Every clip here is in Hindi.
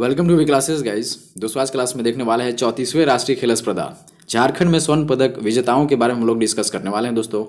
welcome to V classes guys दोस्तों आज क्लास में देखने वाला है चौंतीसवें राष्ट्रीय खेल स्पर्धा झारखंड में स्वर्ण पदक विजेताओं के बारे में हम लोग डिस्कस करने वाले हैं दोस्तों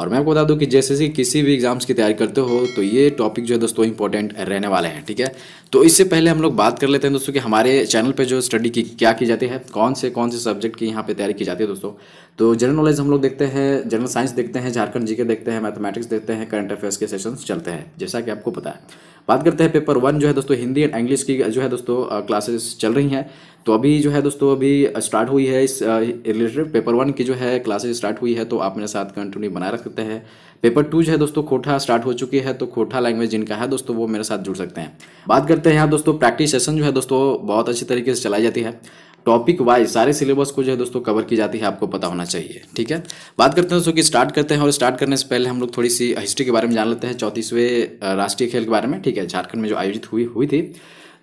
और मैं आपको बता दूं कि जैसे कि किसी भी एग्जाम्स की तैयारी करते हो तो ये टॉपिक जो है दोस्तों इंपॉर्टेंट रहने वाले हैं ठीक है तो इससे पहले हम लोग बात कर लेते हैं दोस्तों कि हमारे चैनल पर जो स्टडी की क्या की जाती है कौन से कौन से सब्जेक्ट की यहाँ पे तैयारी की जाती है दोस्तों तो जनरल नॉलेज हम लोग देखते हैं जनरल साइंस देखते हैं झारखंड जी के देखते हैं मैथमेटिक्स देखते हैं करंट अफेयर्स के सेशन चलते हैं जैसा कि आपको पता है बात करते हैं पेपर वन जो है दोस्तों हिंदी एंड इंग्लिश की जो है दोस्तों क्लासेस चल रही हैं तो अभी जो है दोस्तों अभी स्टार्ट हुई है इस रिलेटेड पेपर वन की जो है क्लासेस स्टार्ट हुई है तो आप मेरे साथ कंटिन्यू बनाए रख सकते हैं पेपर टू जो है दोस्तों खोटा स्टार्ट हो चुकी है तो खोटा लैंग्वेज जिनका है दोस्तों वो मेरे साथ जुड़ सकते हैं बात करते हैं यहाँ दोस्तों प्रैक्टिस सेशन जो है दोस्तों बहुत अच्छी तरीके से चलाई जाती है टॉपिक वाइज सारे सिलेबस को जो है दोस्तों कवर की जाती है आपको पता होना चाहिए ठीक है बात करते हैं दोस्तों कि स्टार्ट करते हैं और स्टार्ट करने से पहले हम लोग थोड़ी सी हिस्ट्री के बारे में जान लेते हैं चौंतीसवें राष्ट्रीय खेल के बारे में ठीक है झारखंड में जो आयोजित हुई हुई थी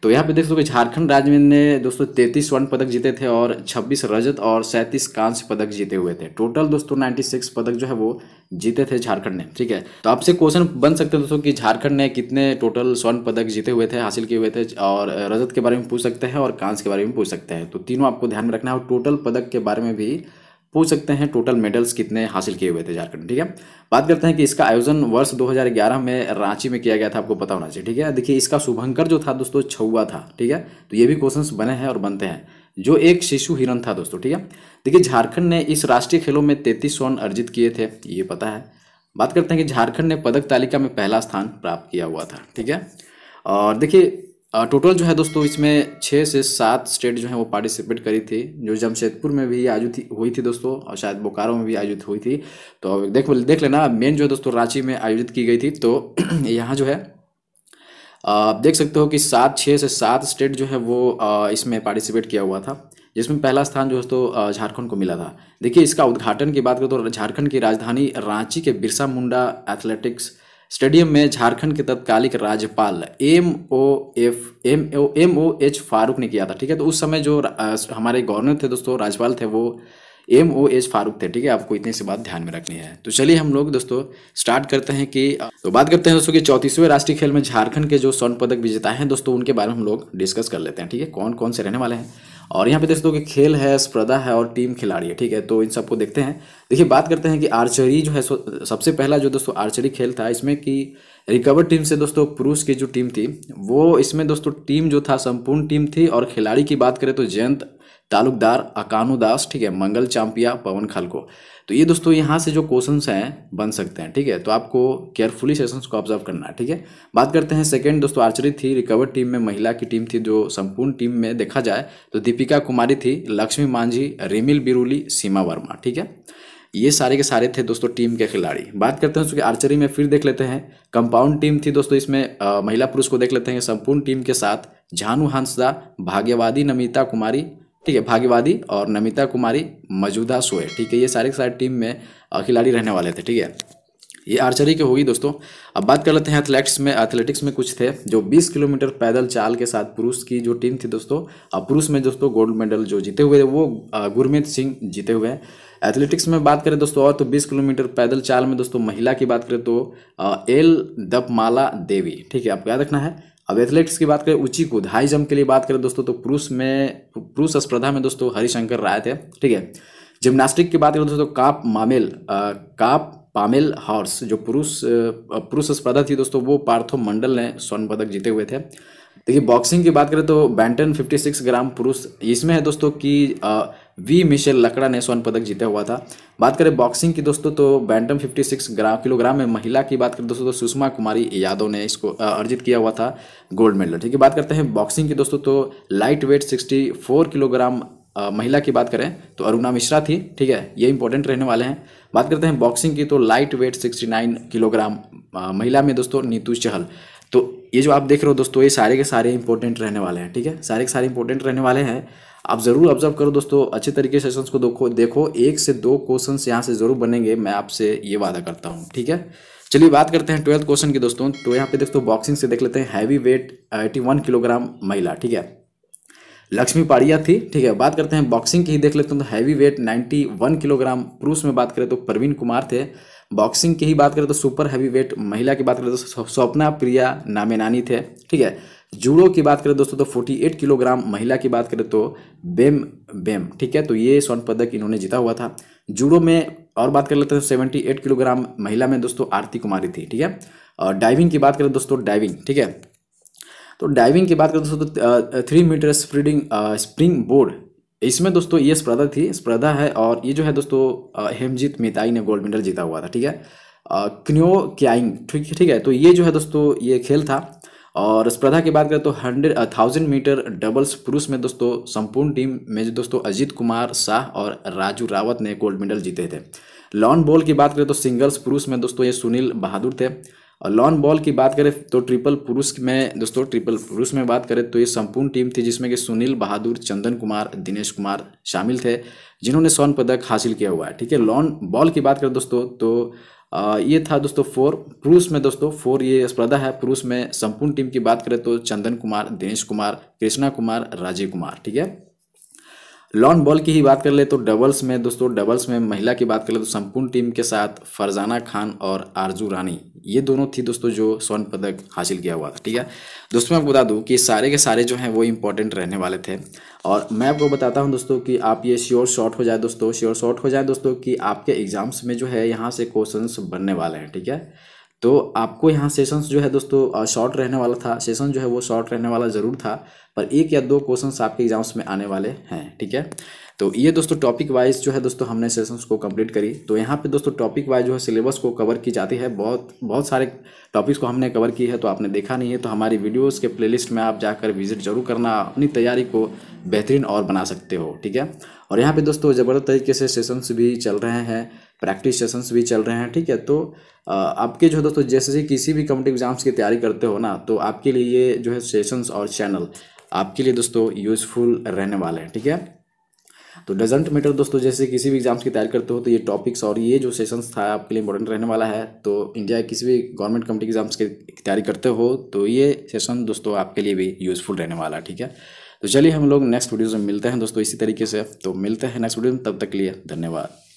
तो यहाँ पे देख सकते झारखंड राज्य ने दोस्तों तैतीस स्वर्ण पदक जीते थे और छब्बीस रजत और सैंतीस कांस्य पदक जीते हुए थे टोटल दोस्तों नाइन्टी सिक्स पदक जो है वो जीते थे झारखंड ने ठीक है तो आपसे क्वेश्चन बन सकते हैं दोस्तों कि झारखंड ने कितने टोटल स्वर्ण पदक जीते हुए थे हासिल किए हुए थे और रजत के बारे में पूछ सकते हैं और कांस के बारे में पूछ सकते हैं तो तीनों आपको ध्यान में रखना है और टोटल पदक के बारे में भी पूछ सकते हैं टोटल मेडल्स कितने हासिल किए हुए थे झारखंड ठीक है बात करते हैं कि इसका आयोजन वर्ष 2011 में रांची में किया गया था आपको पता होना चाहिए ठीक है देखिए इसका शुभंकर जो था दोस्तों छुआ था ठीक है तो ये भी क्वेश्चन बने हैं और बनते हैं जो एक शिशु हिरन था दोस्तों ठीक है देखिए झारखंड ने इस राष्ट्रीय खेलों में तैतीस स्वर्ण अर्जित किए थे ये पता है बात करते हैं कि झारखंड ने पदक तालिका में पहला स्थान प्राप्त किया हुआ था ठीक है और देखिए टोटल जो है दोस्तों इसमें छः से सात स्टेट जो है वो पार्टिसिपेट करी थी जो जमशेदपुर में भी आयोजित हुई थी दोस्तों और शायद बोकारो में भी आयोजित हुई थी तो देख देख लेना मेन जो है दोस्तों रांची में आयोजित की गई थी तो यहाँ जो है आप देख सकते हो कि सात छः से सात स्टेट जो है वो इसमें पार्टिसिपेट किया हुआ था जिसमें पहला स्थान जो दोस्तों झारखंड को मिला था देखिए इसका उद्घाटन की बात करें तो झारखंड की राजधानी रांची के बिरसा मुंडा एथलेटिक्स स्टेडियम में झारखंड के तत्कालिक राज्यपाल M O F M O M O H Farooq ने किया था ठीक है तो उस समय जो हमारे गवर्नर थे दोस्तों राज्यपाल थे वो एम ओ एच फारूक थे ठीक है आपको इतनी सी बात ध्यान में रखनी है तो चलिए हम लोग दोस्तों स्टार्ट करते हैं कि तो बात करते हैं दोस्तों कि चौतीसवें राष्ट्रीय खेल में झारखंड के जो स्वर्ण पदक विजेता हैं दोस्तों उनके बारे में हम लोग डिस्कस कर लेते हैं ठीक है कौन कौन से रहने वाले हैं और यहाँ पे दोस्तों की खेल है स्पर्धा है और टीम खिलाड़ी है ठीक है तो इन सबको देखते हैं देखिए बात करते हैं कि आर्चरी जो है सबसे पहला जो दोस्तों आर्चरी खेल था इसमें कि रिकवर टीम से दोस्तों पुरुष की जो टीम थी वो इसमें दोस्तों टीम जो था संपूर्ण टीम थी और खिलाड़ी की बात करें तो जयंत तालुकदार अकानुदास दास ठीक है मंगल चांपिया पवन खालको तो ये दोस्तों यहाँ से जो क्वेश्चन हैं बन सकते हैं ठीक है तो आपको केयरफुली सेशंस को ऑब्जर्व करना है ठीक है बात करते हैं सेकंड दोस्तों आर्चरी थी रिकवर टीम में महिला की टीम थी जो संपूर्ण टीम में देखा जाए तो दीपिका कुमारी थी लक्ष्मी मांझी रिमिल बिरूली सीमा वर्मा ठीक है ये सारे के सारे थे दोस्तों टीम के खिलाड़ी बात करते हैं उसके आर्चरी में फिर देख लेते हैं कंपाउंड टीम थी दोस्तों इसमें आ, महिला पुरुष को देख लेते हैं संपूर्ण टीम के साथ झानू हंसदा भाग्यवादी नमिता कुमारी ठीक है भाग्यवादी और नमिता कुमारी मौजूदा सोए ठीक है ये सारे सारे टीम में खिलाड़ी रहने वाले थे ठीक है ये आर्चरी की होगी दोस्तों अब बात कर लेते हैं एथलेटिक्स में एथलेटिक्स में कुछ थे जो 20 किलोमीटर पैदल चाल के साथ पुरुष की जो टीम थी दोस्तों पुरुष में दोस्तों गोल्ड मेडल जो जीते हुए वो गुरमीत सिंह जीते हुए हैं एथलेटिक्स में बात करें दोस्तों और तो 20 किलोमीटर पैदल चाल में दोस्तों महिला की बात करें तो एल दपमाला देवी ठीक है आपको याद रखना है अब एथलेट्स की बात करें ऊंची कूद हाई जंप के लिए बात करें दोस्तों तो पुरुष में पुरुष स्पर्धा में दोस्तों हरिशंकर राय थे ठीक है जिम्नास्टिक की बात करें दोस्तों तो काप मामेल आ, काप पामेल हॉर्स जो पुरुष पुरुष स्पर्धा थी दोस्तों वो पार्थो मंडल ने स्वर्ण पदक जीते हुए थे देखिए बॉक्सिंग की बात करें तो बैंटन 56 ग्राम पुरुष इसमें है दोस्तों कि वी मिशेल लकड़ा ने स्वर्ण पदक जीता हुआ था बात करें बॉक्सिंग की दोस्तों तो बैंटम 56 ग्राम किलोग्राम में महिला की बात करें दोस्तों तो सुषमा कुमारी यादव ने इसको अर्जित किया हुआ था गोल्ड मेडल ठीक है बात करते हैं बॉक्सिंग की दोस्तों तो लाइट वेट सिक्सटी किलोग्राम महिला की बात करें तो अरुणा मिश्रा थी ठीक है ये इंपॉर्टेंट रहने वाले हैं बात करते हैं बॉक्सिंग की तो लाइट वेट सिक्सटी किलोग्राम महिला में दोस्तों नीतू चहल तो ये जो आप देख रहे हो दोस्तों ये सारे के सारे इंपॉर्टेंट रहने वाले हैं ठीक है सारे के सारे इंपॉर्टेंट रहने वाले हैं आप ज़रूर ऑब्जर्व करो दोस्तों अच्छे तरीके से सेशंस को देखो देखो एक से दो क्वेश्चन यहाँ से ज़रूर बनेंगे मैं आपसे ये वादा करता हूँ ठीक है चलिए बात करते हैं ट्वेल्थ क्वेश्चन की दोस्तों तो यहाँ पे दोस्तों बॉक्सिंग से देख लेते हैं heavy weight eighty one kilogram महिला ठीक है लक्ष्मी पाड़िया थी ठीक है बात करते हैं बॉक्सिंग की ही देख लेते हैं तो हैवी वेट 91 किलोग्राम पुरुष में बात करें तो प्रवीण कुमार थे बॉक्सिंग की ही बात करें तो सुपर हैवी वेट महिला की बात करें तो स्वप्ना प्रिया नामेनानी थे ठीक है जूडो की बात करें दोस्तों तो 48 किलोग्राम महिला की बात करें तो बेम बेम ठीक है तो ये स्वर्ण पदक इन्होंने जीता हुआ था जूडो में और बात कर लेते हैं सेवेंटी एट किलोग्राम महिला में दोस्तों आरती कुमारी थी ठीक है और डाइविंग की बात करें दोस्तों डाइविंग ठीक है तो डाइविंग की बात करें दोस्तों तो three metre spreading springboard इसमें दोस्तों ये स्पर्धा थी स्पर्धा है और ये जो है दोस्तों हेमजीत मेताई ने गोल्ड मेडल जीता हुआ था ठीक है क्न्यो क्याइंग ठीक ठीक है तो ये जो है दोस्तों ये खेल था और स्पर्धा की बात करें तो हंड्रेड थाउजेंड मीटर डबल्स पुरुष में दोस्तों संपूर्ण टीम में जो दोस्तों अजीत कुमार शाह और राजू रावत ने गोल्ड मेडल जीते थे लॉन बॉल की बात करें तो सिंगल्स पुरुष में दोस्तों ये सुनील बहादुर थे और लॉन बॉल की बात करें तो ट्रिपल पुरुष में दोस्तों ट्रिपल पुरुष में बात करें तो ये संपूर्ण टीम थी जिसमें कि सुनील बहादुर चंदन कुमार दिनेश कुमार शामिल थे जिन्होंने स्वर्ण पदक हासिल किया हुआ है ठीक है लॉन बॉल की बात करें दोस्तों तो ये था दोस्तों फोर पुरुष में दोस्तों फोर ये स्पर्धा है पुरुष में संपूर्ण टीम की बात करें तो चंदन कुमार दिनेश कुमार कृष्णा कुमार राजीव कुमार ठीक है लॉन बॉल की ही बात कर ले तो डबल्स में दोस्तों डबल्स में महिला की बात कर ले तो संपूर्ण टीम के साथ फरजाना खान और आरजू रानी ये दोनों थी दोस्तों जो स्वर्ण पदक हासिल किया हुआ था ठीक है दोस्तों मैं आपको बता दूं कि सारे के सारे जो हैं वो इम्पोर्टेंट रहने वाले थे और मैं आपको बताता हूं दोस्तों कि आप ये श्योर शॉट हो जाए दोस्तों श्योर शॉट हो जाए दोस्तों कि आपके एग्जाम्स में जो है यहाँ से क्वेश्चन बनने वाले हैं ठीक है तो आपको यहाँ सेशंस जो है दोस्तों शॉर्ट रहने वाला था सेशन जो है वो शॉर्ट रहने वाला ज़रूर था पर एक या दो क्वेश्चंस आपके एग्जाम्स में आने वाले हैं ठीक है तो ये दोस्तों टॉपिक वाइज जो है दोस्तों हमने सेशंस को कंप्लीट करी तो यहाँ पे दोस्तों टॉपिक वाइज जो है सिलेबस को कवर की जाती है बहुत बहुत सारे टॉपिक्स को हमने कवर की है तो आपने देखा नहीं है तो हमारी वीडियोस के प्लेलिस्ट में आप जाकर विजिट जरूर करना अपनी तैयारी को बेहतरीन और बना सकते हो ठीक है और यहाँ पर दोस्तों ज़बरदस्त तरीके से सेशंस भी चल रहे हैं प्रैक्टिस सेशंस भी चल रहे हैं ठीक है तो आपके जो है दोस्तों जैसे किसी भी कम्पटिव एग्जाम्स की तैयारी करते हो ना तो आपके लिए ये जो है सेशंस और चैनल आपके लिए दोस्तों यूजफुल रहने वाले हैं ठीक है तो डजेंट मैटर दोस्तों जैसे किसी भी एग्जाम्स की तैयारी करते हो तो ये टॉपिक्स और ये जो सेशंस था आपके लिए इंपॉर्टेंट रहने वाला है तो इंडिया किसी भी गवर्नमेंट कमेटी एग्जाम्स की तैयारी करते हो तो ये सेशन दोस्तों आपके लिए भी यूजफुल रहने वाला है ठीक है तो चलिए हम लोग नेक्स्ट वीडियो में मिलते हैं दोस्तों इसी तरीके से तो मिलते हैं नेक्स्ट वीडियो में तब तक के लिए धन्यवाद